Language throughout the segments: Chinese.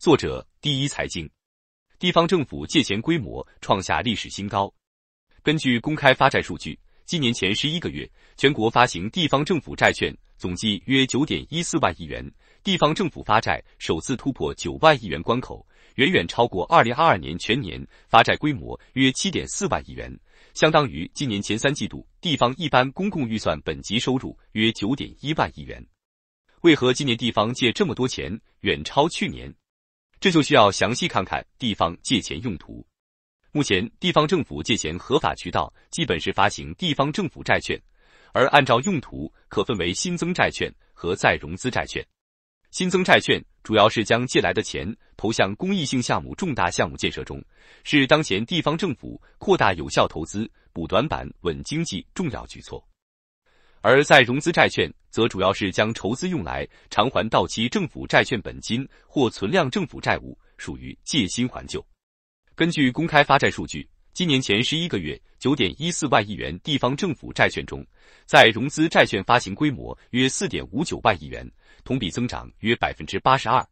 作者第一财经，地方政府借钱规模创下历史新高。根据公开发债数据，今年前十一个月，全国发行地方政府债券总计约九点一四万亿元，地方政府发债首次突破九万亿元关口，远远超过二零二二年全年发债规模约七点四万亿元，相当于今年前三季度地方一般公共预算本级收入约九点一万亿元。为何今年地方借这么多钱，远超去年？这就需要详细看看地方借钱用途。目前，地方政府借钱合法渠道基本是发行地方政府债券，而按照用途可分为新增债券和再融资债券。新增债券主要是将借来的钱投向公益性项目、重大项目建设中，是当前地方政府扩大有效投资、补短板、稳经济重要举措。而在融资债券。则主要是将筹资用来偿还到期政府债券本金或存量政府债务，属于借新还旧。根据公开发债数据，今年前十一个月，九点一四万亿元地方政府债券中，在融资债券发行规模约四点五九万亿元，同比增长约百分之八十二，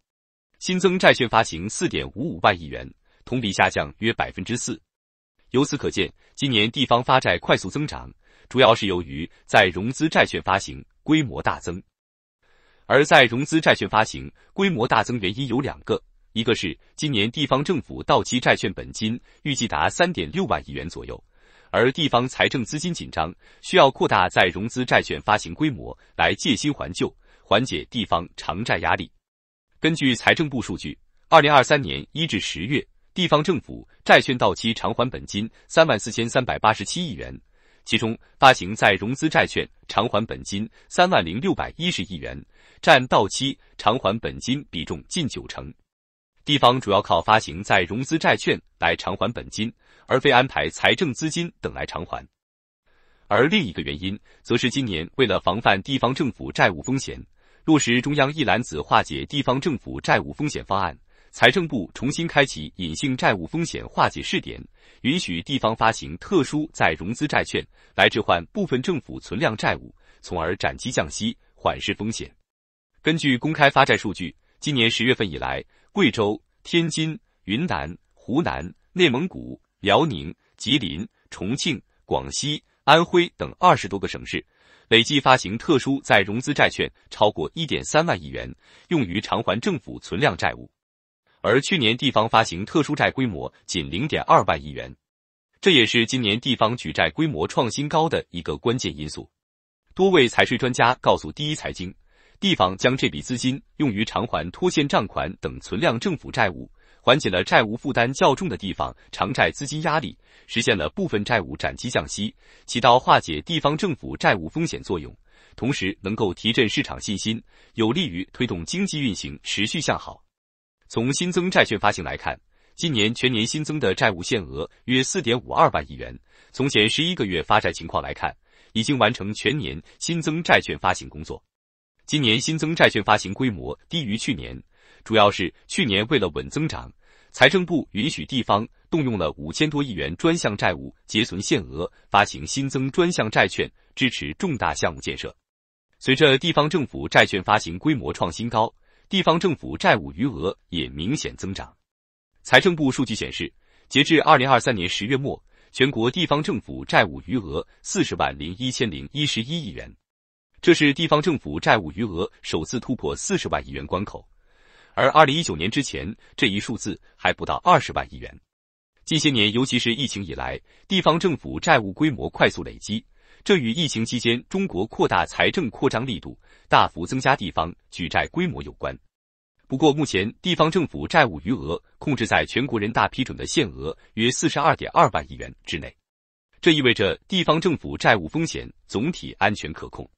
新增债券发行四点五五万亿元，同比下降约百分之四。由此可见，今年地方发债快速增长，主要是由于在融资债券发行。规模大增，而在融资债券发行规模大增原因有两个，一个是今年地方政府到期债券本金预计达三点六万亿元左右，而地方财政资金紧张，需要扩大在融资债券发行规模来借新还旧，缓解地方偿债压力。根据财政部数据，二零二三年一至十月，地方政府债券到期偿还本金三万四千三百八十七亿元。其中，发行再融资债券偿还本金三万零六百一十亿元，占到期偿还本金比重近九成。地方主要靠发行再融资债券来偿还本金，而非安排财政资金等来偿还。而另一个原因，则是今年为了防范地方政府债务风险，落实中央一揽子化解地方政府债务风险方案。财政部重新开启隐性债务风险化解试点，允许地方发行特殊再融资债券来置换部分政府存量债务，从而斩击降息，缓释风险。根据公开发债数据，今年十月份以来，贵州、天津、云南、湖南、内蒙古、辽宁、吉林、重庆、广西、安徽等二十多个省市累计发行特殊再融资债券超过一点三万亿元，用于偿还政府存量债务。而去年地方发行特殊债规模仅零点二万亿元，这也是今年地方举债规模创新高的一个关键因素。多位财税专家告诉第一财经，地方将这笔资金用于偿还拖欠账款等存量政府债务，缓解了债务负担较重的地方偿债资金压力，实现了部分债务展期降息，起到化解地方政府债务风险作用，同时能够提振市场信心，有利于推动经济运行持续向好。从新增债券发行来看，今年全年新增的债务限额约四点五二万亿元。从前十一个月发债情况来看，已经完成全年新增债券发行工作。今年新增债券发行规模低于去年，主要是去年为了稳增长，财政部允许地方动用了五千多亿元专项债务结存限额，发行新增专项债券支持重大项目建设。随着地方政府债券发行规模创新高。地方政府债务余额也明显增长。财政部数据显示，截至二零二三年十月末，全国地方政府债务余额四十万零一千零一十一亿元，这是地方政府债务余额首次突破四十万亿元关口。而二零一九年之前，这一数字还不到二十万亿元。近些年，尤其是疫情以来，地方政府债务规模快速累积。这与疫情期间中国扩大财政扩张力度、大幅增加地方举债规模有关。不过，目前地方政府债务余额控制在全国人大批准的限额约四十二点二万亿元之内，这意味着地方政府债务风险总体安全可控。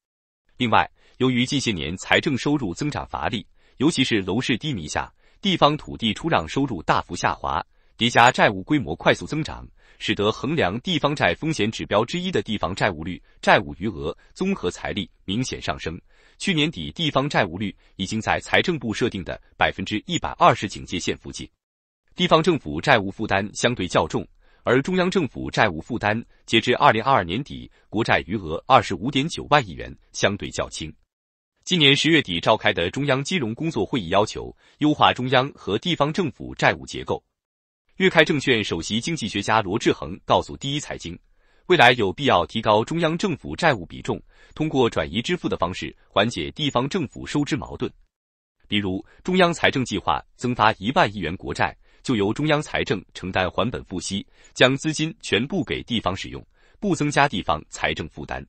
另外，由于近些年财政收入增长乏力，尤其是楼市低迷下，地方土地出让收入大幅下滑。叠加债务规模快速增长，使得衡量地方债风险指标之一的地方债务率、债务余额、综合财力明显上升。去年底，地方债务率已经在财政部设定的百分之一百二十警戒线附近。地方政府债务负担相对较重，而中央政府债务负担截至二零二二年底，国债余额二十五点九万亿元，相对较轻。今年十月底召开的中央金融工作会议要求优化中央和地方政府债务结构。粤开证券首席经济学家罗志恒告诉第一财经，未来有必要提高中央政府债务比重，通过转移支付的方式缓解地方政府收支矛盾。比如，中央财政计划增发一万亿元国债，就由中央财政承担还本付息，将资金全部给地方使用，不增加地方财政负担。